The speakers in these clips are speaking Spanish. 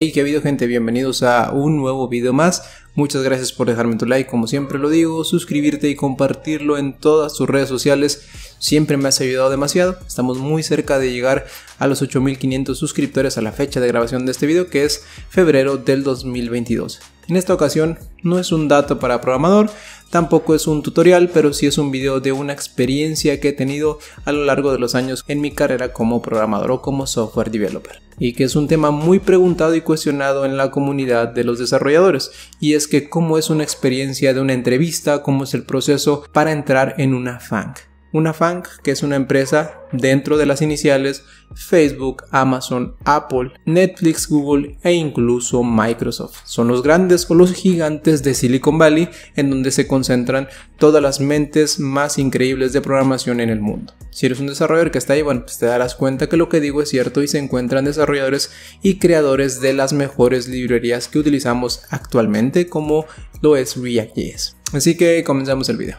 Hey, qué ha habido gente, bienvenidos a un nuevo video más. Muchas gracias por dejarme tu like, como siempre lo digo, suscribirte y compartirlo en todas tus redes sociales. Siempre me has ayudado demasiado. Estamos muy cerca de llegar a los 8.500 suscriptores a la fecha de grabación de este video que es febrero del 2022. En esta ocasión no es un dato para programador, tampoco es un tutorial, pero sí es un video de una experiencia que he tenido a lo largo de los años en mi carrera como programador o como software developer, y que es un tema muy preguntado y cuestionado en la comunidad de los desarrolladores, y es que cómo es una experiencia de una entrevista, cómo es el proceso para entrar en una FANG. Una FANG, que es una empresa dentro de las iniciales Facebook, Amazon, Apple, Netflix, Google e incluso Microsoft. Son los grandes o los gigantes de Silicon Valley en donde se concentran todas las mentes más increíbles de programación en el mundo. Si eres un desarrollador que está ahí, bueno, pues te darás cuenta que lo que digo es cierto y se encuentran desarrolladores y creadores de las mejores librerías que utilizamos actualmente como lo es React.js. Así que comenzamos el video.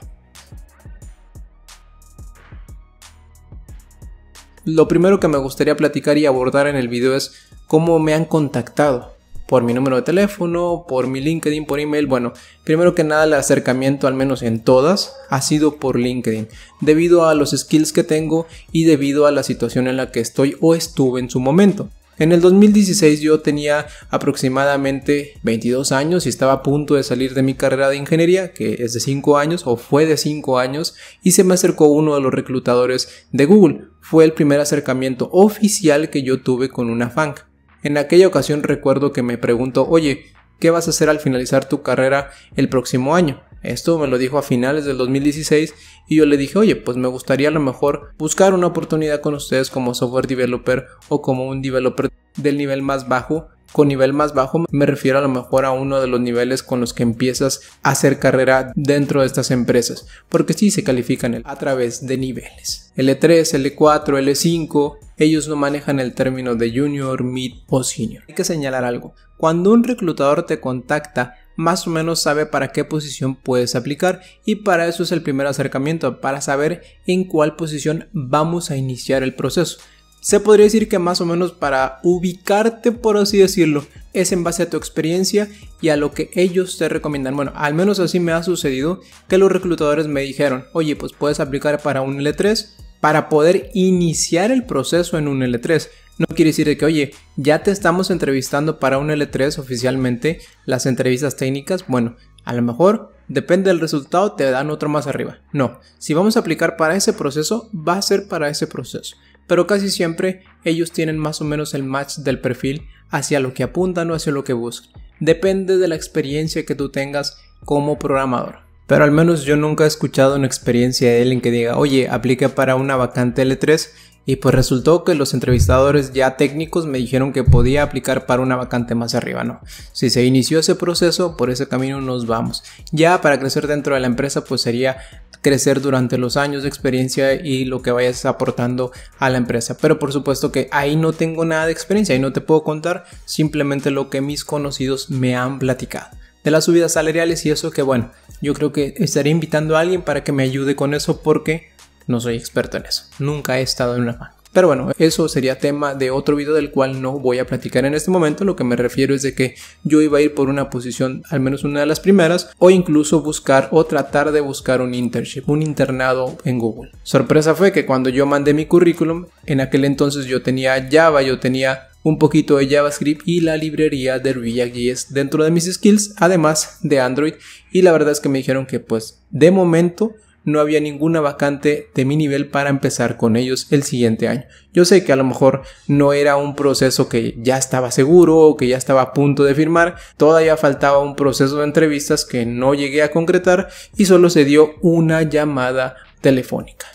Lo primero que me gustaría platicar y abordar en el video es cómo me han contactado. Por mi número de teléfono, por mi LinkedIn, por email. Bueno, primero que nada el acercamiento, al menos en todas, ha sido por LinkedIn. Debido a los skills que tengo y debido a la situación en la que estoy o estuve en su momento. En el 2016 yo tenía aproximadamente 22 años y estaba a punto de salir de mi carrera de ingeniería, que es de 5 años o fue de 5 años, y se me acercó uno de los reclutadores de Google. Fue el primer acercamiento oficial que yo tuve con una FANC. En aquella ocasión recuerdo que me preguntó, oye, ¿qué vas a hacer al finalizar tu carrera el próximo año? Esto me lo dijo a finales del 2016 y yo le dije, oye, pues me gustaría a lo mejor buscar una oportunidad con ustedes como software developer o como un developer del nivel más bajo. Con nivel más bajo me refiero a lo mejor a uno de los niveles con los que empiezas a hacer carrera dentro de estas empresas, porque sí se califican a través de niveles. L3, L4, L5, ellos no manejan el término de junior, mid o senior. Hay que señalar algo, cuando un reclutador te contacta, más o menos sabe para qué posición puedes aplicar y para eso es el primer acercamiento, para saber en cuál posición vamos a iniciar el proceso. Se podría decir que más o menos para ubicarte, por así decirlo, es en base a tu experiencia y a lo que ellos te recomiendan. Bueno, al menos así me ha sucedido que los reclutadores me dijeron, oye, pues puedes aplicar para un L3 para poder iniciar el proceso en un L3. No quiere decir que, oye, ya te estamos entrevistando para un L3 oficialmente, las entrevistas técnicas, bueno, a lo mejor depende del resultado, te dan otro más arriba. No, si vamos a aplicar para ese proceso, va a ser para ese proceso. Pero casi siempre ellos tienen más o menos el match del perfil hacia lo que apuntan o hacia lo que buscan. Depende de la experiencia que tú tengas como programador. Pero al menos yo nunca he escuchado una experiencia de en que diga, oye, aplica para una vacante L3 y pues resultó que los entrevistadores ya técnicos me dijeron que podía aplicar para una vacante más arriba, ¿no? Si se inició ese proceso, por ese camino nos vamos. Ya para crecer dentro de la empresa, pues sería crecer durante los años de experiencia y lo que vayas aportando a la empresa. Pero por supuesto que ahí no tengo nada de experiencia y no te puedo contar simplemente lo que mis conocidos me han platicado. De las subidas salariales y eso que bueno, yo creo que estaré invitando a alguien para que me ayude con eso porque no soy experto en eso. Nunca he estado en una mano. Pero bueno, eso sería tema de otro video del cual no voy a platicar en este momento. Lo que me refiero es de que yo iba a ir por una posición, al menos una de las primeras, o incluso buscar o tratar de buscar un internship, un internado en Google. Sorpresa fue que cuando yo mandé mi currículum, en aquel entonces yo tenía Java, yo tenía un poquito de JavaScript y la librería de React.js dentro de mis skills, además de Android. Y la verdad es que me dijeron que pues de momento no había ninguna vacante de mi nivel para empezar con ellos el siguiente año. Yo sé que a lo mejor no era un proceso que ya estaba seguro o que ya estaba a punto de firmar, todavía faltaba un proceso de entrevistas que no llegué a concretar y solo se dio una llamada telefónica.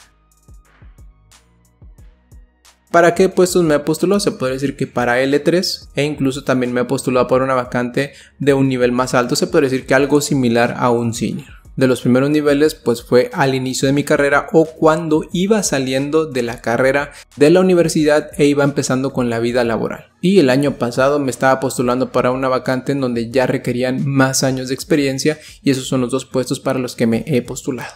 ¿Para qué puestos me postuló? Se puede decir que para L3 e incluso también me postuló postulado para una vacante de un nivel más alto, se puede decir que algo similar a un senior de los primeros niveles pues fue al inicio de mi carrera o cuando iba saliendo de la carrera de la universidad e iba empezando con la vida laboral. Y el año pasado me estaba postulando para una vacante en donde ya requerían más años de experiencia y esos son los dos puestos para los que me he postulado.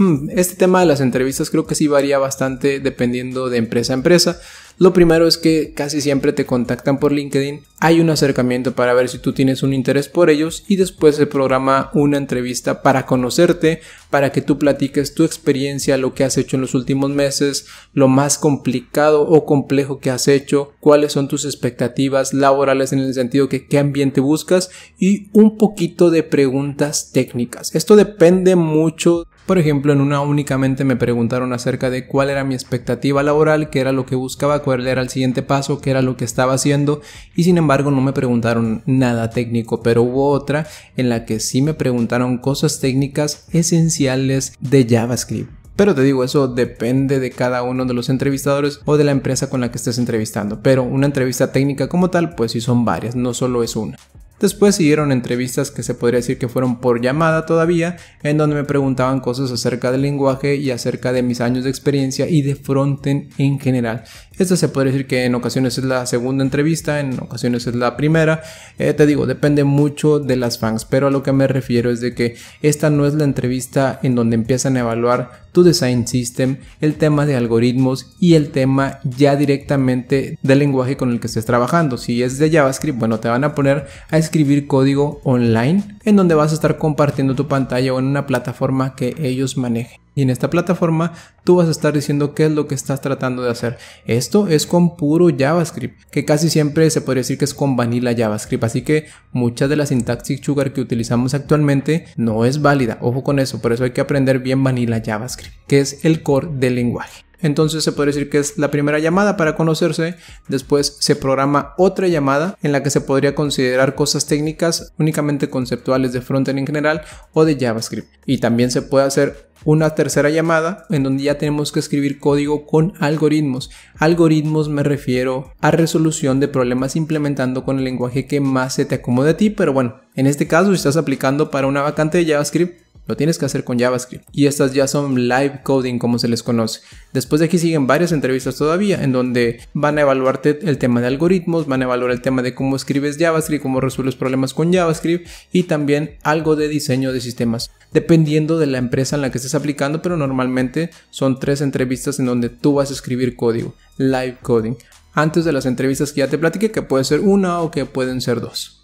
Hmm, este tema de las entrevistas creo que sí varía bastante dependiendo de empresa a empresa. Lo primero es que casi siempre te contactan por LinkedIn, hay un acercamiento para ver si tú tienes un interés por ellos y después se programa una entrevista para conocerte, para que tú platiques tu experiencia, lo que has hecho en los últimos meses, lo más complicado o complejo que has hecho, cuáles son tus expectativas laborales en el sentido que qué ambiente buscas y un poquito de preguntas técnicas. Esto depende mucho por ejemplo, en una únicamente me preguntaron acerca de cuál era mi expectativa laboral, qué era lo que buscaba, cuál era el siguiente paso, qué era lo que estaba haciendo y sin embargo no me preguntaron nada técnico, pero hubo otra en la que sí me preguntaron cosas técnicas esenciales de JavaScript. Pero te digo, eso depende de cada uno de los entrevistadores o de la empresa con la que estés entrevistando. Pero una entrevista técnica como tal, pues sí son varias, no solo es una. Después siguieron entrevistas que se podría decir que fueron por llamada todavía, en donde me preguntaban cosas acerca del lenguaje y acerca de mis años de experiencia y de Fronten en general. Esta se podría decir que en ocasiones es la segunda entrevista, en ocasiones es la primera. Eh, te digo, depende mucho de las fans, pero a lo que me refiero es de que esta no es la entrevista en donde empiezan a evaluar tu design system, el tema de algoritmos y el tema ya directamente del lenguaje con el que estés trabajando. Si es de JavaScript, bueno, te van a poner a escribir código online en donde vas a estar compartiendo tu pantalla o en una plataforma que ellos manejen. Y en esta plataforma tú vas a estar diciendo qué es lo que estás tratando de hacer. Esto es con puro JavaScript, que casi siempre se podría decir que es con vanilla JavaScript. Así que muchas de la sintaxis sugar que utilizamos actualmente no es válida. Ojo con eso, por eso hay que aprender bien vanilla JavaScript, que es el core del lenguaje. Entonces se podría decir que es la primera llamada para conocerse, después se programa otra llamada en la que se podría considerar cosas técnicas únicamente conceptuales de frontend en general o de JavaScript. Y también se puede hacer una tercera llamada en donde ya tenemos que escribir código con algoritmos. Algoritmos me refiero a resolución de problemas implementando con el lenguaje que más se te acomode a ti, pero bueno, en este caso estás aplicando para una vacante de JavaScript, lo tienes que hacer con JavaScript. Y estas ya son live coding como se les conoce. Después de aquí siguen varias entrevistas todavía en donde van a evaluarte el tema de algoritmos, van a evaluar el tema de cómo escribes JavaScript, cómo resuelves problemas con JavaScript y también algo de diseño de sistemas. Dependiendo de la empresa en la que estés aplicando, pero normalmente son tres entrevistas en donde tú vas a escribir código, live coding. Antes de las entrevistas que ya te platiqué, que puede ser una o que pueden ser dos.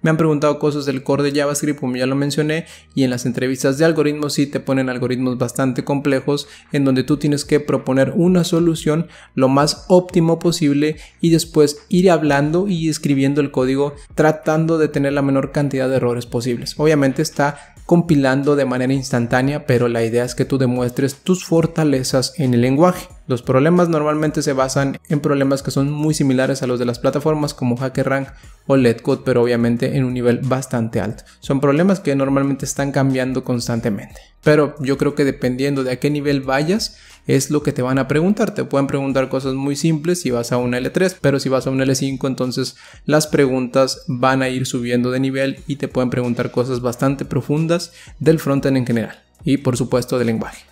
Me han preguntado cosas del core de JavaScript, como ya lo mencioné, y en las entrevistas de algoritmos sí te ponen algoritmos bastante complejos en donde tú tienes que proponer una solución lo más óptimo posible y después ir hablando y escribiendo el código tratando de tener la menor cantidad de errores posibles. Obviamente está compilando de manera instantánea, pero la idea es que tú demuestres tus fortalezas en el lenguaje. Los problemas normalmente se basan en problemas que son muy similares a los de las plataformas como HackerRank o LeetCode, pero obviamente en un nivel bastante alto. Son problemas que normalmente están cambiando constantemente. Pero yo creo que dependiendo de a qué nivel vayas, es lo que te van a preguntar. Te pueden preguntar cosas muy simples si vas a una L3, pero si vas a una L5, entonces las preguntas van a ir subiendo de nivel y te pueden preguntar cosas bastante profundas del frontend en general y por supuesto del lenguaje.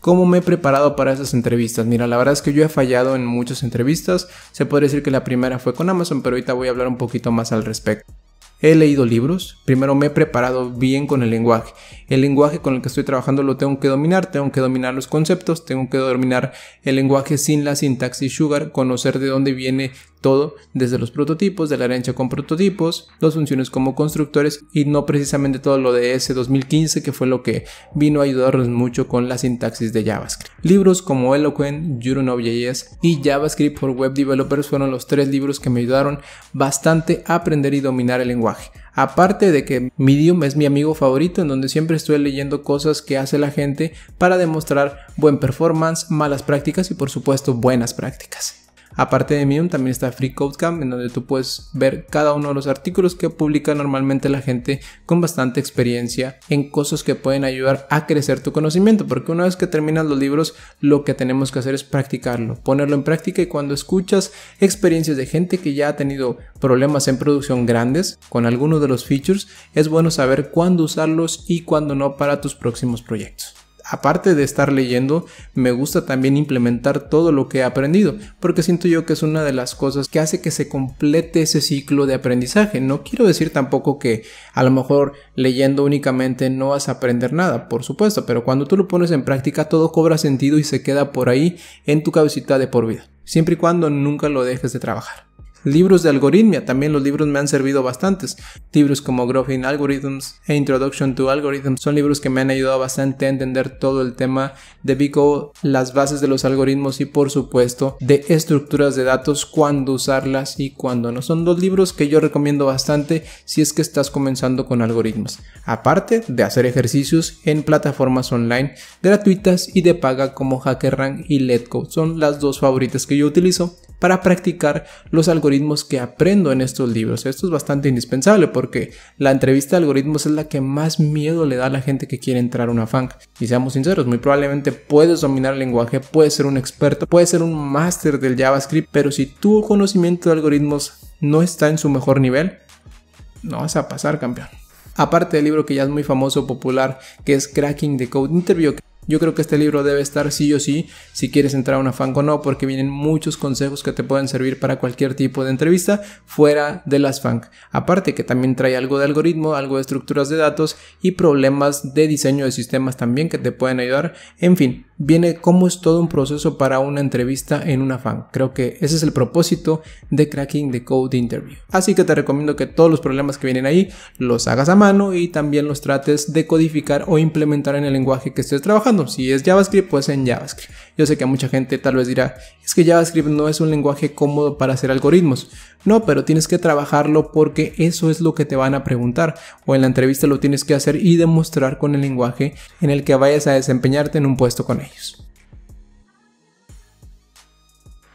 ¿Cómo me he preparado para esas entrevistas? Mira, la verdad es que yo he fallado en muchas entrevistas. Se podría decir que la primera fue con Amazon, pero ahorita voy a hablar un poquito más al respecto. He leído libros, primero me he preparado bien con el lenguaje. El lenguaje con el que estoy trabajando lo tengo que dominar, tengo que dominar los conceptos, tengo que dominar el lenguaje sin la sintaxis sugar, conocer de dónde viene todo desde los prototipos, de la herencia con prototipos, las funciones como constructores y no precisamente todo lo de ese 2015 que fue lo que vino a ayudarnos mucho con la sintaxis de JavaScript. Libros como Eloquent, JS y JavaScript for Web Developers fueron los tres libros que me ayudaron bastante a aprender y dominar el lenguaje. Aparte de que Medium es mi amigo favorito en donde siempre estoy leyendo cosas que hace la gente para demostrar buen performance, malas prácticas y por supuesto buenas prácticas. Aparte de Medium también está Free Code Camp en donde tú puedes ver cada uno de los artículos que publica normalmente la gente con bastante experiencia en cosas que pueden ayudar a crecer tu conocimiento, porque una vez que terminas los libros lo que tenemos que hacer es practicarlo, ponerlo en práctica y cuando escuchas experiencias de gente que ya ha tenido problemas en producción grandes con algunos de los features, es bueno saber cuándo usarlos y cuándo no para tus próximos proyectos aparte de estar leyendo, me gusta también implementar todo lo que he aprendido, porque siento yo que es una de las cosas que hace que se complete ese ciclo de aprendizaje. No quiero decir tampoco que a lo mejor leyendo únicamente no vas a aprender nada, por supuesto, pero cuando tú lo pones en práctica todo cobra sentido y se queda por ahí en tu cabecita de por vida, siempre y cuando nunca lo dejes de trabajar. Libros de algoritmia, también los libros me han servido bastantes. Libros como Growth in Algorithms e Introduction to Algorithms son libros que me han ayudado bastante a entender todo el tema de code, las bases de los algoritmos y por supuesto de estructuras de datos, cuándo usarlas y cuándo no. Son dos libros que yo recomiendo bastante si es que estás comenzando con algoritmos. Aparte de hacer ejercicios en plataformas online gratuitas y de paga como HackerRank y LeetCode, Son las dos favoritas que yo utilizo para practicar los algoritmos que aprendo en estos libros. Esto es bastante indispensable porque la entrevista de algoritmos es la que más miedo le da a la gente que quiere entrar a una FANG. Y seamos sinceros, muy probablemente puedes dominar el lenguaje, puedes ser un experto, puedes ser un máster del JavaScript, pero si tu conocimiento de algoritmos no está en su mejor nivel, no vas a pasar campeón. Aparte del libro que ya es muy famoso, popular, que es Cracking the Code Interview, yo creo que este libro debe estar sí o sí si quieres entrar a una fang o no, porque vienen muchos consejos que te pueden servir para cualquier tipo de entrevista fuera de las fang. Aparte que también trae algo de algoritmo, algo de estructuras de datos y problemas de diseño de sistemas también que te pueden ayudar. En fin, viene como es todo un proceso para una entrevista en una fan. Creo que ese es el propósito de Cracking the Code Interview. Así que te recomiendo que todos los problemas que vienen ahí los hagas a mano y también los trates de codificar o implementar en el lenguaje que estés trabajando. Si es JavaScript, pues en JavaScript. Yo sé que a mucha gente tal vez dirá, es que JavaScript no es un lenguaje cómodo para hacer algoritmos. No, pero tienes que trabajarlo porque eso es lo que te van a preguntar o en la entrevista lo tienes que hacer y demostrar con el lenguaje en el que vayas a desempeñarte en un puesto con ellos.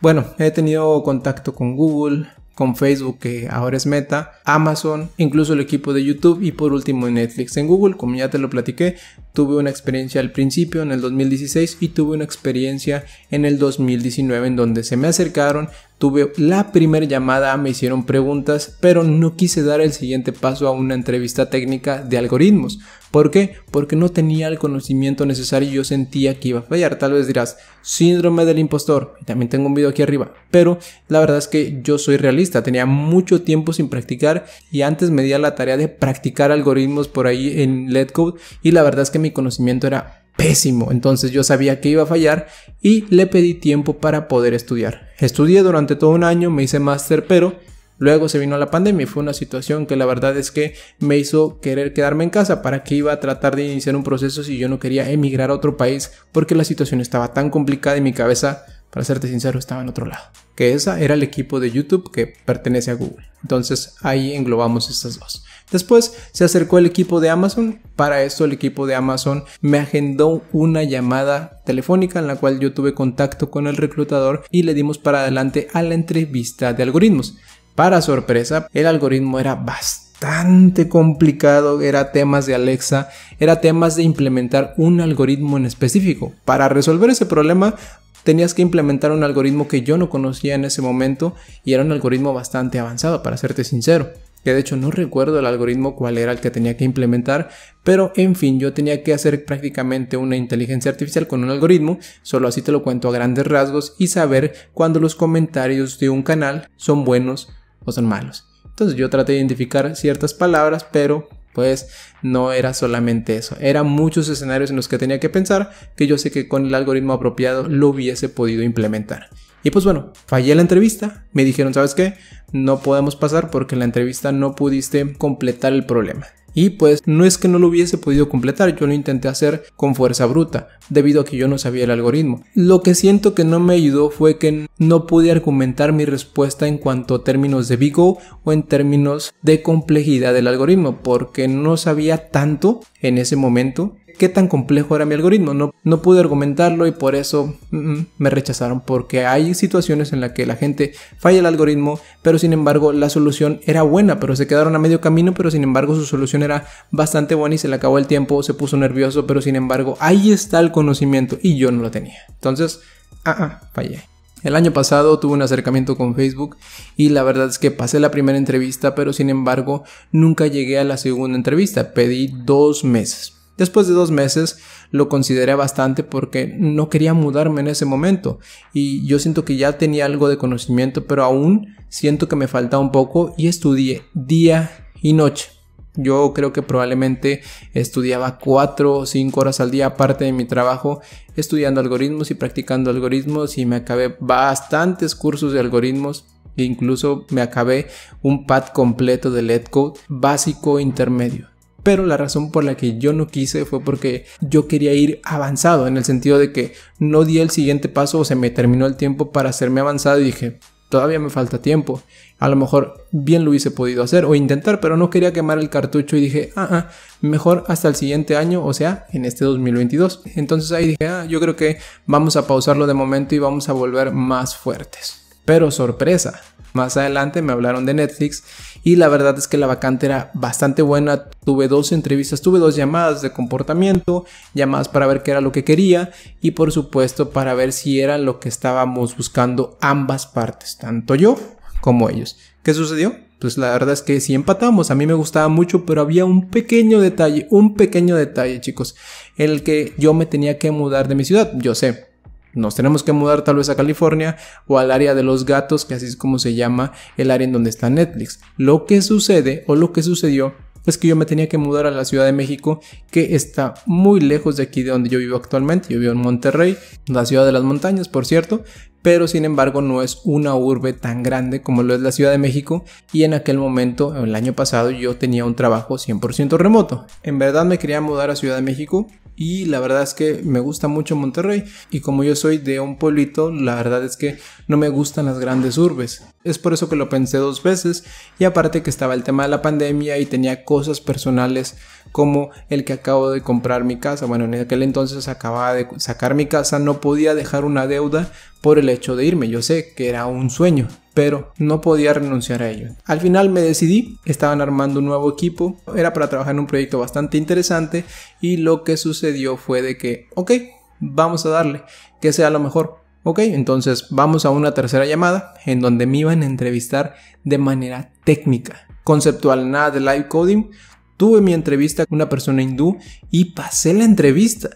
Bueno, he tenido contacto con Google, con Facebook que ahora es Meta, Amazon, incluso el equipo de YouTube y por último Netflix. En Google, como ya te lo platiqué, tuve una experiencia al principio en el 2016 y tuve una experiencia en el 2019 en donde se me acercaron, tuve la primera llamada, me hicieron preguntas, pero no quise dar el siguiente paso a una entrevista técnica de algoritmos ¿Por qué? Porque no tenía el conocimiento necesario y yo sentía que iba a fallar. Tal vez dirás, síndrome del impostor. también tengo un video aquí arriba. Pero la verdad es que yo soy realista. Tenía mucho tiempo sin practicar y antes me di a la tarea de practicar algoritmos por ahí en LetCode. Y la verdad es que mi conocimiento era pésimo. Entonces yo sabía que iba a fallar y le pedí tiempo para poder estudiar. Estudié durante todo un año, me hice máster, pero Luego se vino la pandemia y fue una situación que la verdad es que me hizo querer quedarme en casa. ¿Para que iba a tratar de iniciar un proceso si yo no quería emigrar a otro país? Porque la situación estaba tan complicada y mi cabeza, para serte sincero, estaba en otro lado. Que esa era el equipo de YouTube que pertenece a Google. Entonces ahí englobamos estas dos. Después se acercó el equipo de Amazon. Para eso el equipo de Amazon me agendó una llamada telefónica en la cual yo tuve contacto con el reclutador y le dimos para adelante a la entrevista de algoritmos. Para sorpresa, el algoritmo era bastante complicado, era temas de Alexa, era temas de implementar un algoritmo en específico. Para resolver ese problema, tenías que implementar un algoritmo que yo no conocía en ese momento y era un algoritmo bastante avanzado, para serte sincero. Que de hecho no recuerdo el algoritmo cuál era el que tenía que implementar, pero en fin, yo tenía que hacer prácticamente una inteligencia artificial con un algoritmo, solo así te lo cuento a grandes rasgos y saber cuando los comentarios de un canal son buenos o son malos. Entonces yo traté de identificar ciertas palabras, pero pues no era solamente eso. Eran muchos escenarios en los que tenía que pensar que yo sé que con el algoritmo apropiado lo hubiese podido implementar. Y pues bueno, fallé la entrevista, me dijeron, ¿sabes qué? No podemos pasar porque en la entrevista no pudiste completar el problema. Y pues no es que no lo hubiese podido completar, yo lo intenté hacer con fuerza bruta, debido a que yo no sabía el algoritmo. Lo que siento que no me ayudó fue que no pude argumentar mi respuesta en cuanto a términos de Big O o en términos de complejidad del algoritmo, porque no sabía tanto en ese momento qué tan complejo era mi algoritmo. No, pude argumentarlo y por eso mm, me rechazaron, porque hay situaciones en las que la gente falla el algoritmo, pero sin embargo la solución era buena, pero se quedaron a medio camino, pero sin embargo su solución era bastante buena y se le acabó el tiempo, se puso nervioso, pero sin embargo ahí está el conocimiento y yo no lo tenía. Entonces, ah, ah fallé. El año pasado tuve un acercamiento con Facebook y la verdad es que pasé la primera entrevista, pero sin embargo nunca llegué a la segunda entrevista. Pedí dos meses. Después de dos meses lo consideré bastante porque no quería mudarme en ese momento y yo siento que ya tenía algo de conocimiento, pero aún siento que me faltaba un poco y estudié día y noche. Yo creo que probablemente estudiaba cuatro o cinco horas al día aparte de mi trabajo estudiando algoritmos y practicando algoritmos y me acabé bastantes cursos de algoritmos. E incluso me acabé un pad completo de LED Code básico intermedio. Pero la razón por la que yo no quise fue porque yo quería ir avanzado, en el sentido de que no di el siguiente paso o se me terminó el tiempo para hacerme avanzado y dije, todavía me falta tiempo. A lo mejor bien lo hubiese podido hacer o intentar, pero no quería quemar el cartucho y dije, ah, ah mejor hasta el siguiente año, o sea, en este 2022. Entonces ahí dije, ah, yo creo que vamos a pausarlo de momento y vamos a volver más fuertes. Pero sorpresa, más adelante me hablaron de Netflix y la verdad es que la vacante era bastante buena. Tuve dos entrevistas, tuve dos llamadas de comportamiento, llamadas para ver qué era lo que quería y por supuesto para ver si era lo que estábamos buscando ambas partes, tanto yo como ellos. ¿Qué sucedió? Pues la verdad es que sí empatamos, a mí me gustaba mucho, pero había un pequeño detalle, un pequeño detalle chicos, en el que yo me tenía que mudar de mi ciudad, yo sé nos tenemos que mudar tal vez a California o al área de los gatos, que así es como se llama el área en donde está Netflix. Lo que sucede o lo que sucedió es que yo me tenía que mudar a la Ciudad de México, que está muy lejos de aquí de donde yo vivo actualmente. Yo vivo en Monterrey, la ciudad de las montañas, por cierto, pero sin embargo no es una urbe tan grande como lo es la Ciudad de México y en aquel momento, el año pasado, yo tenía un trabajo 100% remoto. En verdad me quería mudar a Ciudad de México y la verdad es que me gusta mucho Monterrey y como yo soy de un pueblito, la verdad es que no me gustan las grandes urbes. Es por eso que lo pensé dos veces y aparte que estaba el tema de la pandemia y tenía cosas personales como el que acabo de comprar mi casa. Bueno, en aquel entonces acababa de sacar mi casa, no podía dejar una deuda por el hecho de irme. Yo sé que era un sueño, pero no podía renunciar a ello. Al final me decidí, estaban armando un nuevo equipo, era para trabajar en un proyecto bastante interesante y lo que sucedió fue de que, ok, vamos a darle, que sea lo mejor. Ok, entonces vamos a una tercera llamada en donde me iban a entrevistar de manera técnica, conceptual, nada de live coding. Tuve mi entrevista con una persona hindú y pasé la entrevista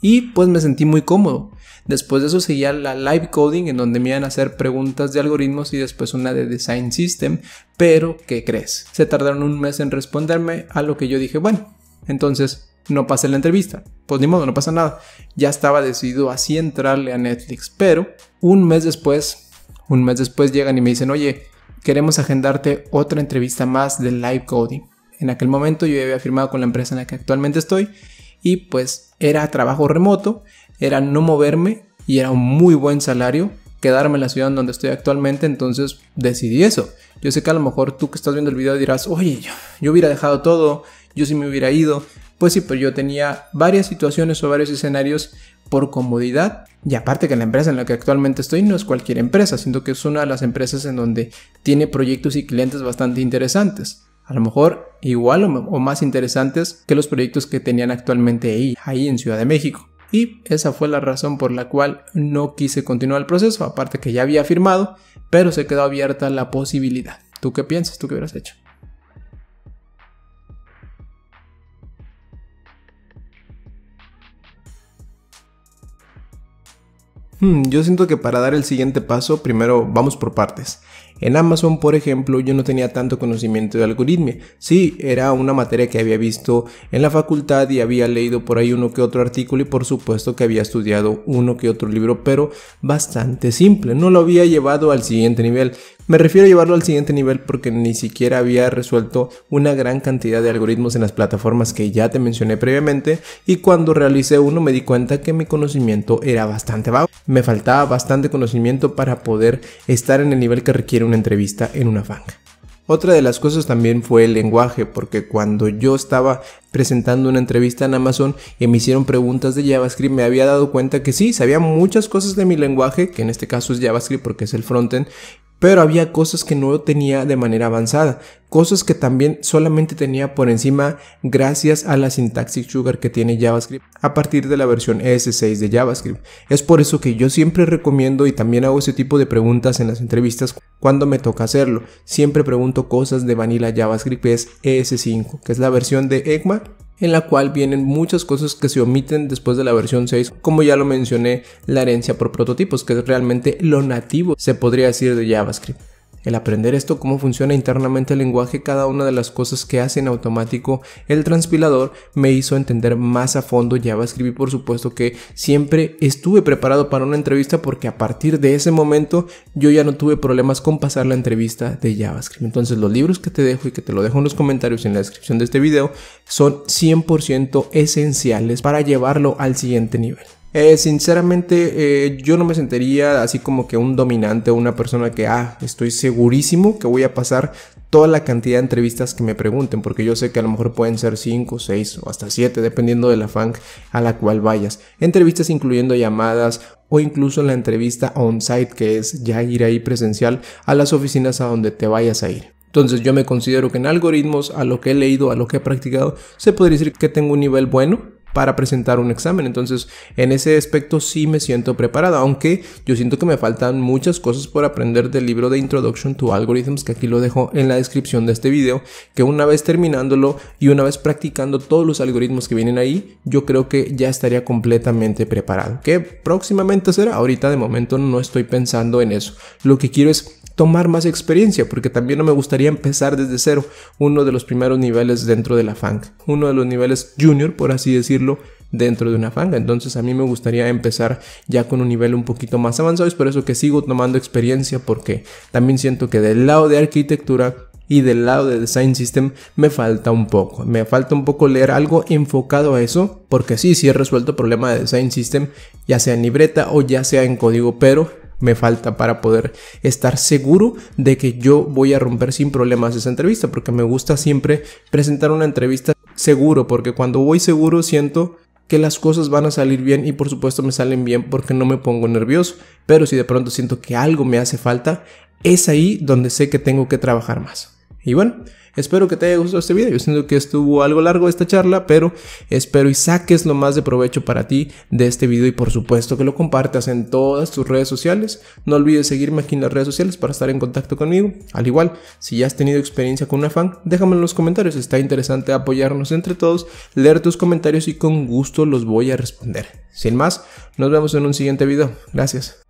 y pues me sentí muy cómodo. Después de eso seguía la live coding en donde me iban a hacer preguntas de algoritmos y después una de design system. Pero, ¿qué crees? Se tardaron un mes en responderme a lo que yo dije, bueno, entonces no pasé la entrevista. Pues ni modo, no pasa nada. Ya estaba decidido así entrarle a Netflix. Pero un mes después, un mes después llegan y me dicen, oye, queremos agendarte otra entrevista más de live coding. En aquel momento yo había firmado con la empresa en la que actualmente estoy y pues era trabajo remoto, era no moverme y era un muy buen salario quedarme en la ciudad donde estoy actualmente, entonces decidí eso. Yo sé que a lo mejor tú que estás viendo el video dirás, oye, yo, yo hubiera dejado todo, yo sí me hubiera ido. Pues sí, pero yo tenía varias situaciones o varios escenarios por comodidad y aparte que la empresa en la que actualmente estoy no es cualquier empresa, sino que es una de las empresas en donde tiene proyectos y clientes bastante interesantes a lo mejor igual o, más interesantes que los proyectos que tenían actualmente ahí, en Ciudad de México. Y esa fue la razón por la cual no quise continuar el proceso, aparte que ya había firmado, pero se quedó abierta la posibilidad. ¿Tú qué piensas? ¿Tú qué hubieras hecho? Hmm, yo siento que para dar el siguiente paso, primero vamos por partes. En Amazon, por ejemplo, yo no tenía tanto conocimiento de algoritmia. Sí, era una materia que había visto en la facultad y había leído por ahí uno que otro artículo y por supuesto que había estudiado uno que otro libro, pero bastante simple. No lo había llevado al siguiente nivel me refiero a llevarlo al siguiente nivel porque ni siquiera había resuelto una gran cantidad de algoritmos en las plataformas que ya te mencioné previamente y cuando realicé uno me di cuenta que mi conocimiento era bastante bajo. Me faltaba bastante conocimiento para poder estar en el nivel que requiere una entrevista en una fanga. Otra de las cosas también fue el lenguaje, porque cuando yo estaba presentando una entrevista en Amazon y me hicieron preguntas de JavaScript, me había dado cuenta que sí, sabía muchas cosas de mi lenguaje, que en este caso es JavaScript porque es el frontend, pero había cosas que no tenía de manera avanzada, cosas que también solamente tenía por encima gracias a la sintaxis sugar que tiene JavaScript a partir de la versión ES6 de JavaScript. Es por eso que yo siempre recomiendo y también hago ese tipo de preguntas en las entrevistas cuando me toca hacerlo. Siempre pregunto cosas de Vanilla JavaScript es ES5, que es la versión de ECMA en la cual vienen muchas cosas que se omiten después de la versión 6, como ya lo mencioné, la herencia por prototipos, que es realmente lo nativo, se podría decir, de JavaScript. El aprender esto, cómo funciona internamente el lenguaje, cada una de las cosas que hace en automático el transpilador, me hizo entender más a fondo JavaScript y por supuesto que siempre estuve preparado para una entrevista porque a partir de ese momento yo ya no tuve problemas con pasar la entrevista de JavaScript. Entonces los libros que te dejo y que te lo dejo en los comentarios y en la descripción de este video son 100% esenciales para llevarlo al siguiente nivel. Eh, sinceramente, eh, yo no me sentiría así como que un dominante o una persona que, ah, estoy segurísimo que voy a pasar toda la cantidad de entrevistas que me pregunten, porque yo sé que a lo mejor pueden ser 5, 6 o hasta 7, dependiendo de la fan a la cual vayas. Entrevistas incluyendo llamadas o incluso la entrevista on-site, que es ya ir ahí presencial a las oficinas a donde te vayas a ir. Entonces yo me considero que en algoritmos, a lo que he leído, a lo que he practicado, se podría decir que tengo un nivel bueno, para presentar un examen. Entonces, en ese aspecto sí me siento preparado, aunque yo siento que me faltan muchas cosas por aprender del libro de Introduction to Algorithms, que aquí lo dejo en la descripción de este video, que una vez terminándolo y una vez practicando todos los algoritmos que vienen ahí, yo creo que ya estaría completamente preparado. ¿Qué próximamente será, ahorita de momento no estoy pensando en eso. Lo que quiero es tomar más experiencia, porque también no me gustaría empezar desde cero, uno de los primeros niveles dentro de la FANG uno de los niveles junior, por así decirlo dentro de una fanga. Entonces a mí me gustaría empezar ya con un nivel un poquito más avanzado. Es por eso que sigo tomando experiencia porque también siento que del lado de arquitectura y del lado de Design System me falta un poco. Me falta un poco leer algo enfocado a eso, porque sí, sí he resuelto el problema de Design System, ya sea en libreta o ya sea en código, pero me falta para poder estar seguro de que yo voy a romper sin problemas esa entrevista, porque me gusta siempre presentar una entrevista seguro, porque cuando voy seguro siento que las cosas van a salir bien y por supuesto me salen bien porque no me pongo nervioso, pero si de pronto siento que algo me hace falta, es ahí donde sé que tengo que trabajar más. Y bueno, Espero que te haya gustado este video. Yo siento que estuvo algo largo esta charla, pero espero y saques lo más de provecho para ti de este video y por supuesto que lo compartas en todas tus redes sociales. No olvides seguirme aquí en las redes sociales para estar en contacto conmigo. Al igual, si ya has tenido experiencia con una fan, déjame en los comentarios. Está interesante apoyarnos entre todos, leer tus comentarios y con gusto los voy a responder. Sin más, nos vemos en un siguiente video. Gracias.